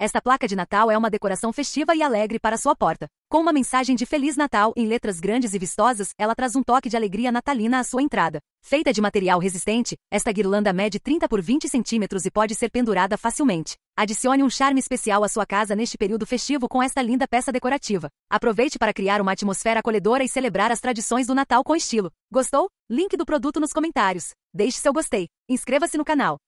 Esta placa de Natal é uma decoração festiva e alegre para sua porta. Com uma mensagem de Feliz Natal em letras grandes e vistosas, ela traz um toque de alegria natalina à sua entrada. Feita de material resistente, esta guirlanda mede 30 por 20 centímetros e pode ser pendurada facilmente. Adicione um charme especial à sua casa neste período festivo com esta linda peça decorativa. Aproveite para criar uma atmosfera acolhedora e celebrar as tradições do Natal com estilo. Gostou? Link do produto nos comentários. Deixe seu gostei. Inscreva-se no canal.